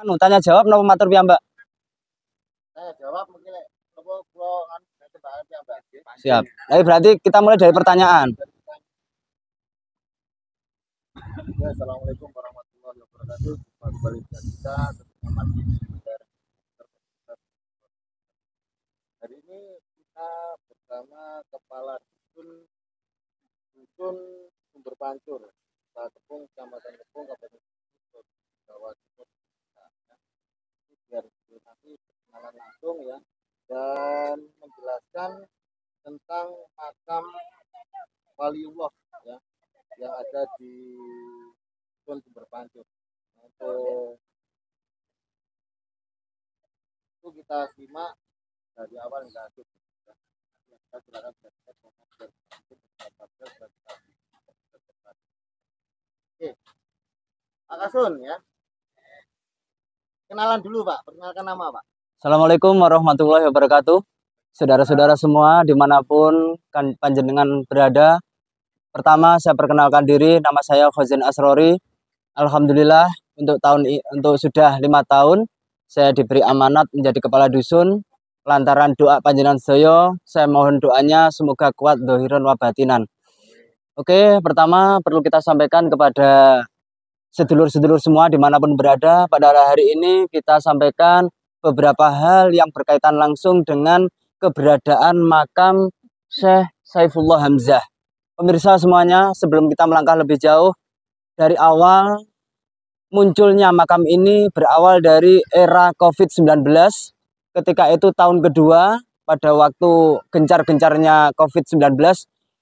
anu tanya jawab napa matur piyambak tanya jawab mungkin eh, napa kula anu piyambak siap Jadi berarti kita mulai dari pertanyaan ya, Assalamualaikum warahmatullahi wabarakatuh kembali kita hari ini kita bersama kepala dusun dusun sumber pancur Kepala Kepung, Kecamatan Kepung, Kabupaten Jawa Timur biar nanti kenalan langsung ya dan menjelaskan tentang makam waliullah ya yang ada di Sun Sumber Pancur. untuk itu kita simak dari awal hingga akhir kita silakan Oke, Akasun ya kenalan dulu Pak, perkenalkan nama Pak. Assalamualaikum warahmatullahi wabarakatuh. Saudara-saudara semua dimanapun kan panjenengan berada. Pertama saya perkenalkan diri, nama saya Khozin Asrori. Alhamdulillah untuk tahun untuk sudah lima tahun saya diberi amanat menjadi kepala dusun. Lantaran doa panjenengan Soyo. saya mohon doanya semoga kuat dohiron wabatinan. Oke, pertama perlu kita sampaikan kepada sedulur-sedulur semua dimanapun berada pada hari ini kita sampaikan beberapa hal yang berkaitan langsung dengan keberadaan makam Syekh Saifullah Hamzah. Pemirsa semuanya, sebelum kita melangkah lebih jauh, dari awal munculnya makam ini berawal dari era COVID-19. Ketika itu tahun kedua, pada waktu gencar-gencarnya COVID-19,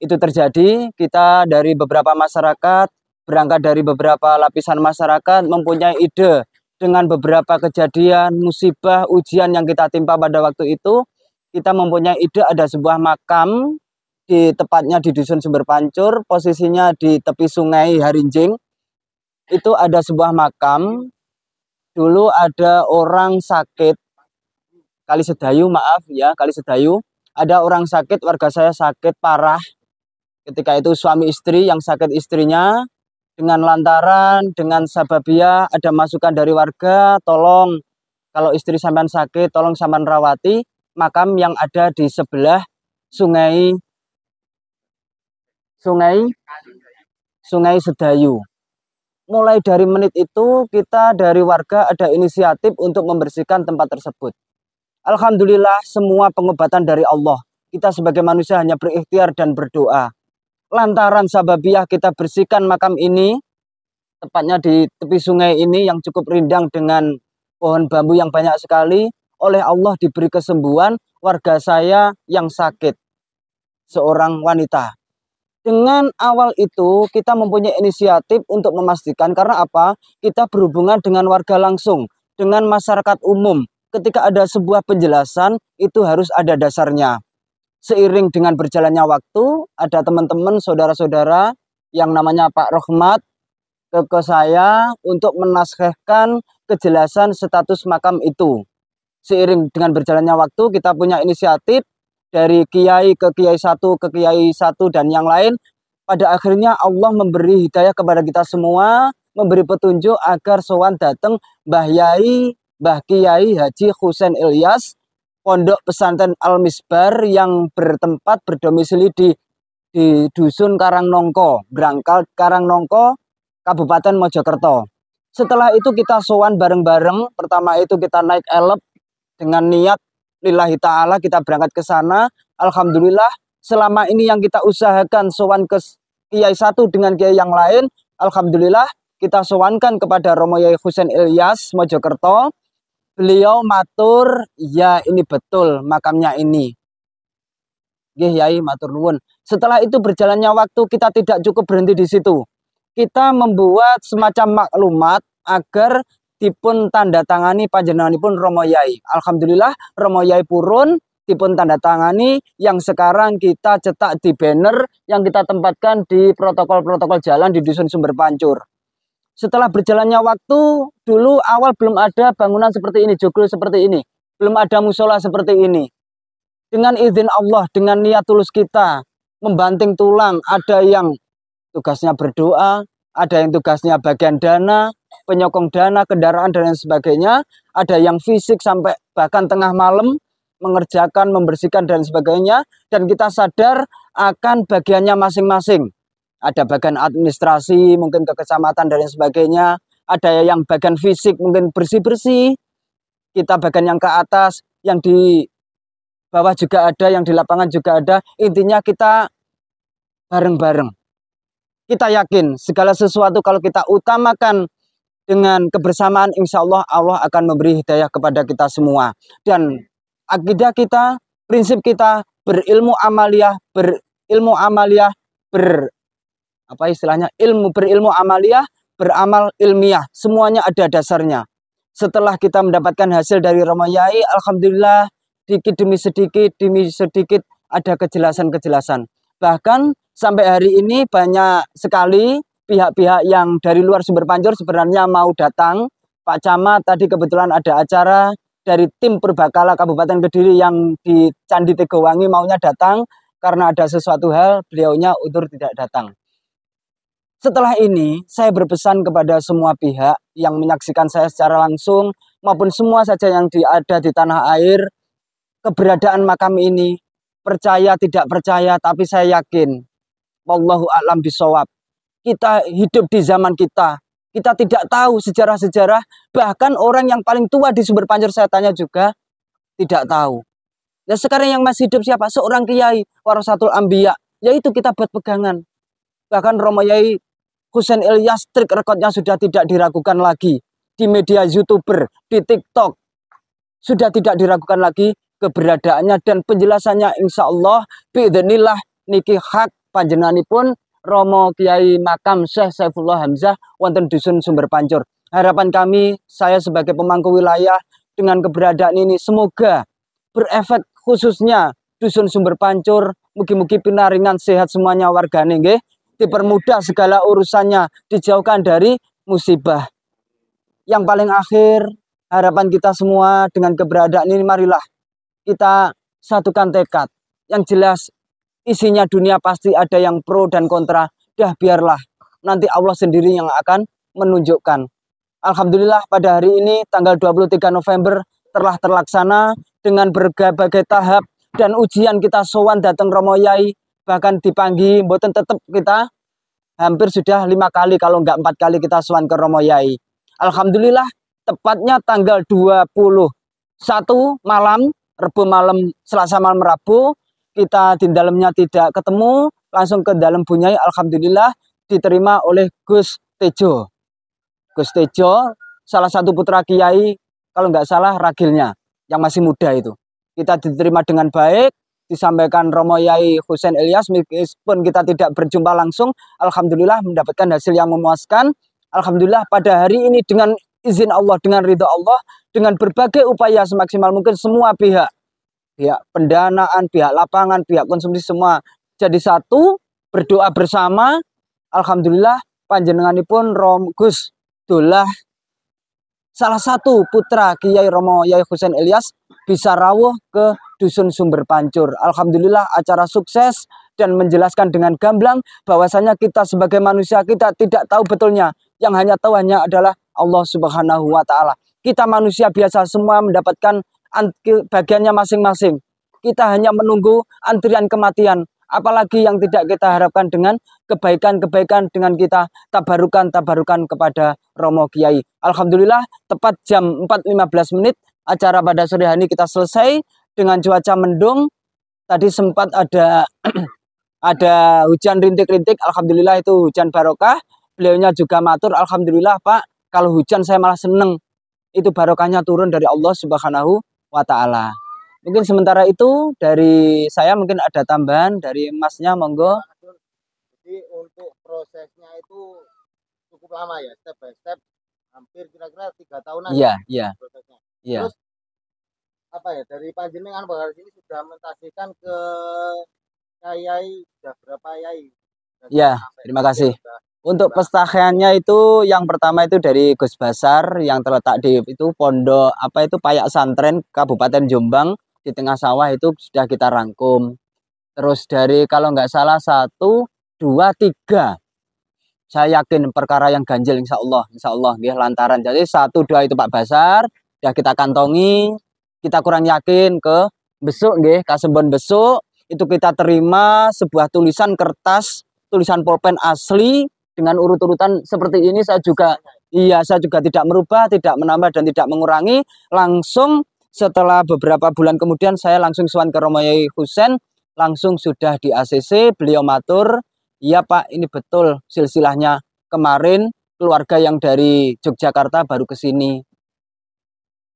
itu terjadi, kita dari beberapa masyarakat berangkat dari beberapa lapisan masyarakat mempunyai ide dengan beberapa kejadian, musibah, ujian yang kita timpa pada waktu itu, kita mempunyai ide ada sebuah makam di tepatnya di Dusun Sumber Pancur, posisinya di tepi sungai Harinjing. Itu ada sebuah makam. Dulu ada orang sakit Kali Sedayu, maaf ya, Kali Sedayu. Ada orang sakit, warga saya sakit parah. Ketika itu suami istri yang sakit istrinya, dengan lantaran dengan sababia ada masukan dari warga tolong kalau istri saman sakit tolong saman rawati makam yang ada di sebelah sungai sungai sungai Sedayu mulai dari menit itu kita dari warga ada inisiatif untuk membersihkan tempat tersebut Alhamdulillah semua pengobatan dari Allah kita sebagai manusia hanya berikhtiar dan berdoa lantaran sababiah kita bersihkan makam ini, tepatnya di tepi sungai ini yang cukup rindang dengan pohon bambu yang banyak sekali, oleh Allah diberi kesembuhan warga saya yang sakit, seorang wanita. Dengan awal itu kita mempunyai inisiatif untuk memastikan karena apa? Kita berhubungan dengan warga langsung, dengan masyarakat umum. Ketika ada sebuah penjelasan itu harus ada dasarnya seiring dengan berjalannya waktu ada teman-teman saudara-saudara yang namanya Pak Rohmat ke, ke saya untuk menasehkan kejelasan status makam itu. Seiring dengan berjalannya waktu kita punya inisiatif dari kiai ke kiai satu ke kiai satu dan yang lain pada akhirnya Allah memberi hidayah kepada kita semua memberi petunjuk agar sowan datang Mbah Yai Mbah Kiai Haji Husain Ilyas Pondok Pesantren Al Misbar yang bertempat berdomisili di di Dusun Karangnongko, Grangkal Karangnongko, Kabupaten Mojokerto. Setelah itu kita sowan bareng-bareng. Pertama itu kita naik elep dengan niat lillahi ta'ala kita berangkat ke sana. Alhamdulillah selama ini yang kita usahakan sowan ke Kiai satu dengan Kiai yang lain. Alhamdulillah kita sowankan kepada Romo Yai Husain Ilyas Mojokerto beliau matur ya ini betul makamnya ini Gih, Yai matur nuwun. Setelah itu berjalannya waktu kita tidak cukup berhenti di situ. Kita membuat semacam maklumat agar dipun tanda tangani panjenenganipun Romo Yai. Alhamdulillah Romo Yai purun dipun tanda tangani yang sekarang kita cetak di banner yang kita tempatkan di protokol-protokol jalan di Dusun Sumber Pancur setelah berjalannya waktu dulu awal belum ada bangunan seperti ini, joglo seperti ini, belum ada musola seperti ini. Dengan izin Allah, dengan niat tulus kita, membanting tulang, ada yang tugasnya berdoa, ada yang tugasnya bagian dana, penyokong dana, kendaraan dan lain sebagainya, ada yang fisik sampai bahkan tengah malam mengerjakan, membersihkan dan sebagainya dan kita sadar akan bagiannya masing-masing ada bagian administrasi mungkin ke kecamatan dan lain sebagainya ada yang bagian fisik mungkin bersih-bersih kita bagian yang ke atas yang di bawah juga ada yang di lapangan juga ada intinya kita bareng-bareng kita yakin segala sesuatu kalau kita utamakan dengan kebersamaan insya Allah Allah akan memberi hidayah kepada kita semua dan akidah kita prinsip kita berilmu amaliah berilmu amaliah ber apa istilahnya ilmu berilmu amaliah beramal ilmiah semuanya ada dasarnya setelah kita mendapatkan hasil dari Romayai Alhamdulillah sedikit demi sedikit demi sedikit ada kejelasan-kejelasan bahkan sampai hari ini banyak sekali pihak-pihak yang dari luar sumber pancur sebenarnya mau datang Pak Camat tadi kebetulan ada acara dari tim perbakala Kabupaten Kediri yang di Candi Tegowangi maunya datang karena ada sesuatu hal beliaunya utur tidak datang setelah ini, saya berpesan kepada semua pihak yang menyaksikan saya secara langsung maupun semua saja yang diada ada di tanah air, keberadaan makam ini percaya tidak percaya tapi saya yakin wallahu a'lam bisawab. Kita hidup di zaman kita, kita tidak tahu sejarah-sejarah, bahkan orang yang paling tua di sumber panjur saya tanya juga tidak tahu. Ya sekarang yang masih hidup siapa? Seorang kiai, warasatul ambiya, yaitu kita buat pegangan. Bahkan Romo Yai Husen Ilyas trik rekodnya sudah tidak diragukan lagi di media youtuber, di tiktok sudah tidak diragukan lagi keberadaannya dan penjelasannya insya Allah bidenilah niki hak pun Romo Kiai Makam Syekh Saifullah Hamzah wonten dusun Sumber Pancur. Harapan kami saya sebagai pemangku wilayah dengan keberadaan ini semoga berefek khususnya dusun Sumber Pancur mugi-mugi pinaringan sehat semuanya warga dipermudah segala urusannya, dijauhkan dari musibah. Yang paling akhir, harapan kita semua dengan keberadaan ini marilah kita satukan tekad. Yang jelas isinya dunia pasti ada yang pro dan kontra. Dah biarlah. Nanti Allah sendiri yang akan menunjukkan. Alhamdulillah pada hari ini tanggal 23 November telah terlaksana dengan berbagai tahap dan ujian kita sowan datang Romo Yai bahkan dipanggil, mboten tetap kita hampir sudah lima kali kalau enggak empat kali kita suan ke Romo Yai. Alhamdulillah tepatnya tanggal 21 malam Rebu malam Selasa malam Rabu kita di dalamnya tidak ketemu langsung ke dalam bunyai Alhamdulillah diterima oleh Gus Tejo. Gus Tejo salah satu putra Kiai kalau nggak salah ragilnya yang masih muda itu. Kita diterima dengan baik disampaikan Romo Yai Husain Elias meskipun kita tidak berjumpa langsung alhamdulillah mendapatkan hasil yang memuaskan alhamdulillah pada hari ini dengan izin Allah dengan ridho Allah dengan berbagai upaya semaksimal mungkin semua pihak pihak pendanaan pihak lapangan pihak konsumsi semua jadi satu berdoa bersama alhamdulillah panjenenganipun Rom Gus Dullah salah satu putra Kiai Romo Yai Husain Elias bisa rawuh ke Dusun Sumber Pancur. Alhamdulillah acara sukses dan menjelaskan dengan gamblang bahwasanya kita sebagai manusia kita tidak tahu betulnya. Yang hanya tahu hanya adalah Allah Subhanahu wa taala. Kita manusia biasa semua mendapatkan bagiannya masing-masing. Kita hanya menunggu antrian kematian apalagi yang tidak kita harapkan dengan kebaikan-kebaikan dengan kita tabarukan-tabarukan kepada Romo Kiai. Alhamdulillah tepat jam 4.15 menit acara pada sore hari ini kita selesai dengan cuaca mendung tadi sempat ada ada hujan rintik-rintik alhamdulillah itu hujan barokah beliaunya juga matur alhamdulillah Pak kalau hujan saya malah seneng itu barokahnya turun dari Allah Subhanahu wa taala. Mungkin sementara itu dari saya mungkin ada tambahan dari emasnya monggo. Jadi untuk prosesnya itu cukup lama ya step by step hampir kira-kira tiga tahunan. Iya, ya, ya. Prosesnya. ya. Terus apa ya dari panjenengan bahar ini sudah mentasikan ke Yai sudah berapa Yai? ya, terima kasih. Untuk pestahiannya itu yang pertama itu dari Gus Basar yang terletak di itu pondok apa itu Payak Santren Kabupaten Jombang di tengah sawah itu sudah kita rangkum. Terus dari kalau nggak salah satu, dua, tiga. Saya yakin perkara yang ganjil insya Allah, insya Allah, ya, lantaran. Jadi satu dua itu Pak Basar, sudah kita kantongi, kita kurang yakin ke besok nggih kasembon besok itu kita terima sebuah tulisan kertas tulisan pulpen asli dengan urut-urutan seperti ini saya juga iya saya juga tidak merubah tidak menambah dan tidak mengurangi langsung setelah beberapa bulan kemudian saya langsung suan ke Romayai Husen langsung sudah di ACC beliau matur iya Pak ini betul silsilahnya kemarin keluarga yang dari Yogyakarta baru ke sini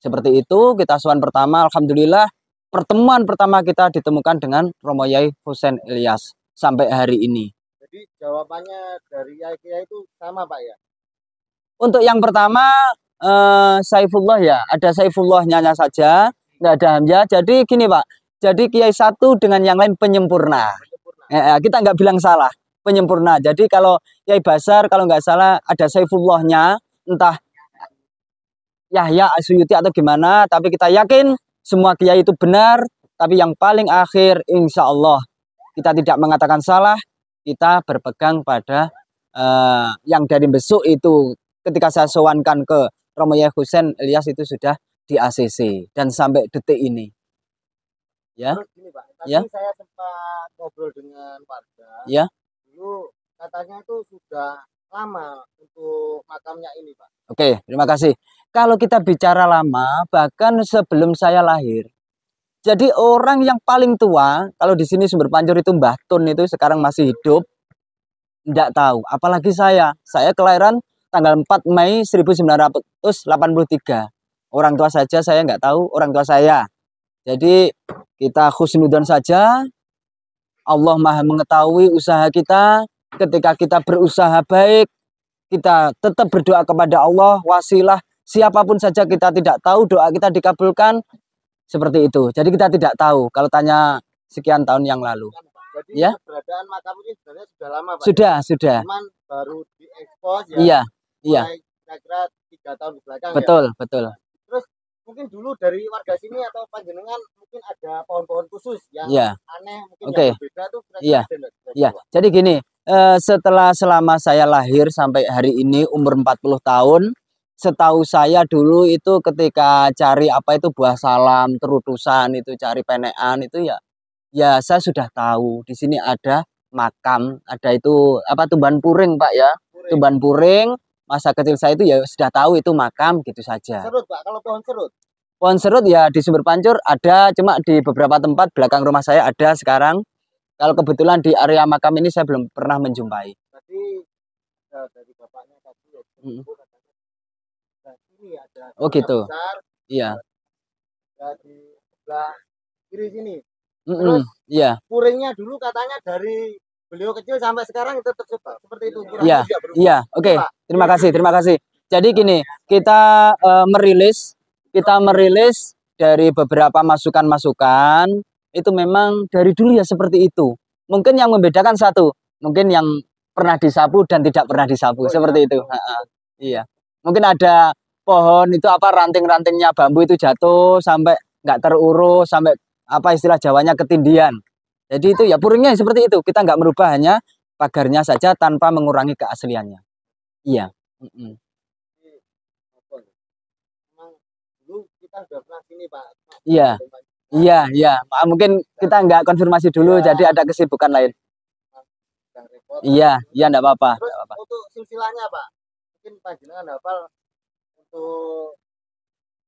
seperti itu kita suan pertama alhamdulillah pertemuan pertama kita ditemukan dengan Romo Yai Husain Ilyas sampai hari ini. Jadi jawabannya dari Yai Kiai itu sama Pak ya? Untuk yang pertama eh, Saifullah ya, ada Saifullah nyanya saja, nggak ada Hamzah. Jadi gini Pak, jadi Kiai satu dengan yang lain penyempurna. penyempurna. Eh, eh kita nggak bilang salah, penyempurna. Jadi kalau Kiai Basar kalau nggak salah ada Saifullahnya, entah Yahya asyuti atau gimana, tapi kita yakin semua kiai itu benar, tapi yang paling akhir insya Allah kita tidak mengatakan salah, kita berpegang pada uh, yang dari besok itu ketika saya sowankan ke Romo Yahya Husain Elias itu sudah di ACC dan sampai detik ini. Ya. Ini, Pak. Tadi ya. saya sempat ngobrol dengan warga. Ya. Dulu katanya itu sudah lama untuk makamnya ini, Pak. Oke, terima kasih kalau kita bicara lama, bahkan sebelum saya lahir, jadi orang yang paling tua, kalau di sini sumber pancur itu Mbah Tun itu sekarang masih hidup, tidak tahu. Apalagi saya, saya kelahiran tanggal 4 Mei 1983. Orang tua saja saya nggak tahu, orang tua saya. Jadi kita khusnudan saja, Allah maha mengetahui usaha kita, ketika kita berusaha baik, kita tetap berdoa kepada Allah, wasilah, siapapun saja kita tidak tahu doa kita dikabulkan seperti itu. Jadi kita tidak tahu kalau tanya sekian tahun yang lalu. Jadi ya. keberadaan makam ini sebenarnya sudah lama Pak. Sudah, ya? sudah. Cuman baru diekspos ya. Iya, iya. Kira-kira tiga tahun belakang ya. Betul, ya? betul. Terus mungkin dulu dari warga sini atau panjenengan mungkin ada pohon-pohon khusus yang ya. aneh mungkin okay. yang berbeda tuh Iya. Iya. Jadi gini, eh, setelah selama saya lahir sampai hari ini umur 40 tahun setahu saya dulu itu ketika cari apa itu buah salam, terutusan itu cari penean itu ya ya saya sudah tahu di sini ada makam, ada itu apa tumban puring Pak ya. Puring. Tumban puring masa kecil saya itu ya sudah tahu itu makam gitu saja. Serut Pak, kalau pohon serut. Pohon serut ya di sumber pancur ada cuma di beberapa tempat belakang rumah saya ada sekarang. Kalau kebetulan di area makam ini saya belum pernah menjumpai. Tadi eh, dari bapaknya tadi ya, sini iya, ada oh gitu besar, iya dari sebelah kiri sini mm -mm, terus iya puringnya dulu katanya dari beliau kecil sampai sekarang tetap seperti itu iya, ya, iya iya oke okay. terima kasih terima kasih jadi iya, gini kita uh, merilis kita merilis dari beberapa masukan-masukan itu memang dari dulu ya seperti itu mungkin yang membedakan satu mungkin yang pernah disapu dan tidak pernah disapu oh, seperti ya. itu ha -ha. iya mungkin ada pohon itu apa ranting-rantingnya bambu itu jatuh sampai nggak terurus sampai apa istilah Jawanya ketindian. Jadi itu ya puringnya seperti itu. Kita nggak merubah hanya pagarnya saja tanpa mengurangi keasliannya. Iya. Mm -mm. Iya. Iya, iya. Mungkin kita nggak konfirmasi dulu, ya. jadi ada kesibukan lain. Iya, iya, enggak apa-apa. Untuk silsilahnya, Pak, mungkin Pak Jenengan hafal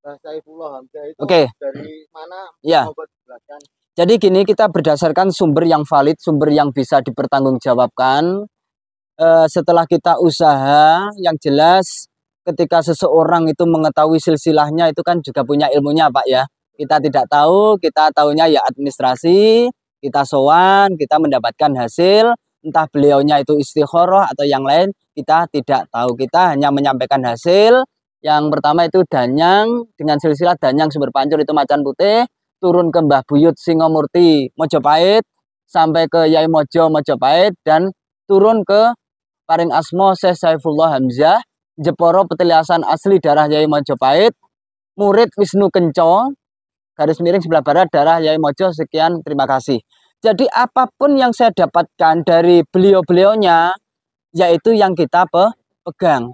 Oke. okay. dari mana ya. Jadi gini kita berdasarkan sumber yang valid, sumber yang bisa dipertanggungjawabkan. E, setelah kita usaha yang jelas ketika seseorang itu mengetahui silsilahnya itu kan juga punya ilmunya Pak ya. Kita tidak tahu, kita tahunya ya administrasi, kita sowan, kita mendapatkan hasil, entah beliaunya itu istikharah atau yang lain, kita tidak tahu. Kita hanya menyampaikan hasil, yang pertama itu Danyang dengan silsilah Danyang Sumber Pancur itu macan putih, turun ke Mbah Buyut Singomurti Mojopahit sampai ke Yai Mojo Mojopahit dan turun ke Paring Asmo Syekh Saifullah Hamzah, Jeporo Petilasan asli darah Yai Mojopahit, murid Wisnu Kenco, garis miring sebelah barat darah Yai Mojo sekian terima kasih. Jadi apapun yang saya dapatkan dari beliau-beliaunya yaitu yang kita pegang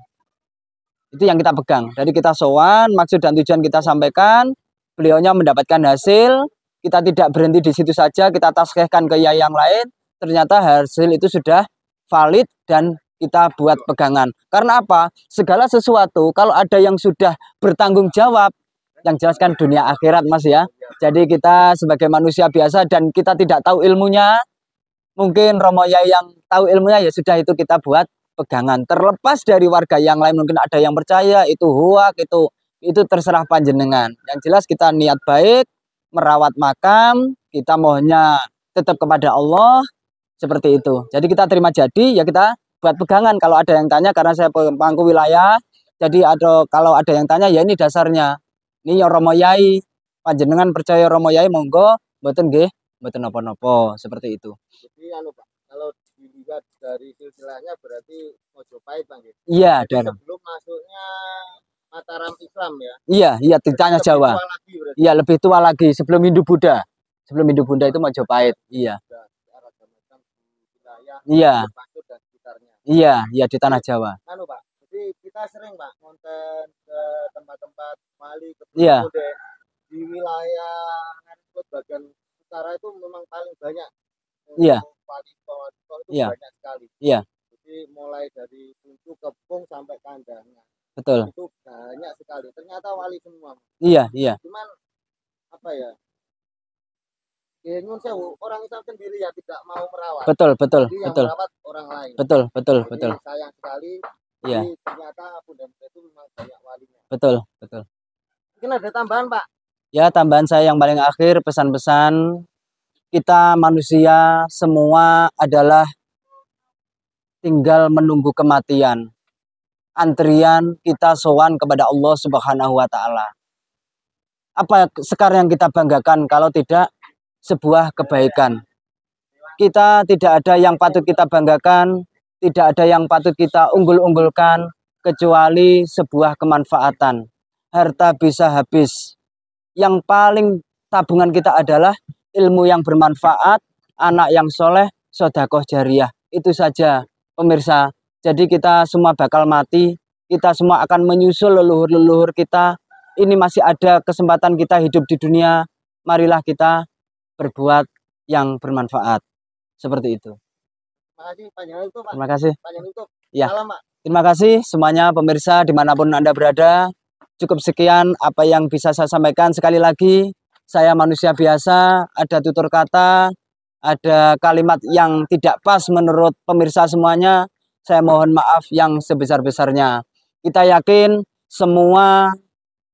itu yang kita pegang Jadi kita sowan maksud dan tujuan kita sampaikan beliaunya mendapatkan hasil kita tidak berhenti di situ saja kita taskehkan ke yayang yang lain ternyata hasil itu sudah valid dan kita buat pegangan karena apa segala sesuatu kalau ada yang sudah bertanggung jawab yang jelaskan dunia akhirat mas ya jadi kita sebagai manusia biasa dan kita tidak tahu ilmunya mungkin Romo Yai yang tahu ilmunya ya sudah itu kita buat pegangan. Terlepas dari warga yang lain mungkin ada yang percaya itu huak itu itu terserah panjenengan. Yang jelas kita niat baik merawat makam, kita mohonnya tetap kepada Allah seperti itu. Jadi kita terima jadi ya kita buat pegangan kalau ada yang tanya karena saya pangku wilayah. Jadi ada kalau ada yang tanya ya ini dasarnya. Ini Romo Yai. Panjenengan percaya Romo Yai monggo mboten nggih mboten napa-napa seperti itu. Jadi anu juga dari silsilahnya berarti Mojopahit Bang. Ya? Iya, Jadi dan sebelum masuknya Mataram Islam ya. Iya, iya ditanya Jawa. iya, lebih tua lagi sebelum Hindu Buddha. Sebelum Hindu Buddha itu Mojopahit. Iya. Iya. Iya, iya di tanah Jawa. Lalu Pak, jadi kita sering Pak nonton ke tempat-tempat Bali ke Iya. Di wilayah bagian utara itu memang paling banyak. Eh, iya. Paliton, itu yeah. banyak sekali. Iya. Yeah. Jadi mulai dari Buntu Kepung sampai Kandangnya. Betul. Itu banyak sekali. Ternyata wali semua. Iya, iya. Cuman apa ya? ya nyun sewu, orang itu sendiri ya tidak mau merawat. Betul, betul, Jadi betul. Yang merawat orang lain. Betul, betul, Jadi betul. Sayang sekali. Iya. Ternyata dan itu memang banyak walinya. Betul, betul. Mungkin ada tambahan, Pak. Ya, tambahan saya yang paling akhir pesan-pesan kita manusia semua adalah tinggal menunggu kematian. Antrian kita sowan kepada Allah Subhanahu wa taala. Apa sekarang yang kita banggakan kalau tidak sebuah kebaikan. Kita tidak ada yang patut kita banggakan, tidak ada yang patut kita unggul-unggulkan kecuali sebuah kemanfaatan. Harta bisa habis. Yang paling tabungan kita adalah ilmu yang bermanfaat, anak yang soleh, sodakoh jariah. Itu saja pemirsa. Jadi kita semua bakal mati, kita semua akan menyusul leluhur-leluhur kita. Ini masih ada kesempatan kita hidup di dunia. Marilah kita berbuat yang bermanfaat. Seperti itu. Terima kasih Pak itu, Pak. Terima kasih. Pak Ya. Salam, Pak. Terima kasih semuanya pemirsa dimanapun Anda berada. Cukup sekian apa yang bisa saya sampaikan sekali lagi saya manusia biasa, ada tutur kata, ada kalimat yang tidak pas menurut pemirsa semuanya, saya mohon maaf yang sebesar-besarnya. Kita yakin semua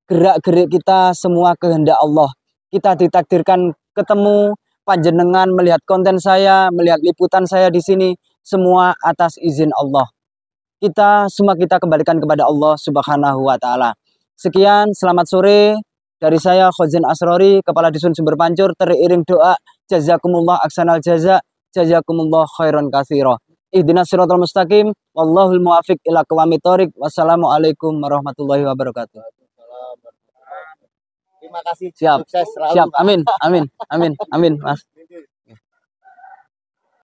gerak-gerik kita, semua kehendak Allah. Kita ditakdirkan ketemu, panjenengan melihat konten saya, melihat liputan saya di sini, semua atas izin Allah. Kita, semua kita kembalikan kepada Allah subhanahu wa ta'ala. Sekian, selamat sore. Dari saya Khozin Asrori, Kepala Dusun Sumber Pancur, teriring doa, jazakumullah aksanal jaza, jazakumullah khairan Kasiro. Ihdinas siratal mustaqim, wallahul muafiq ila qawami Wassalamualaikum warahmatullahi wabarakatuh. Terima kasih. Siap. Sukses Siap. Amin. Amin. Amin. Amin, Mas.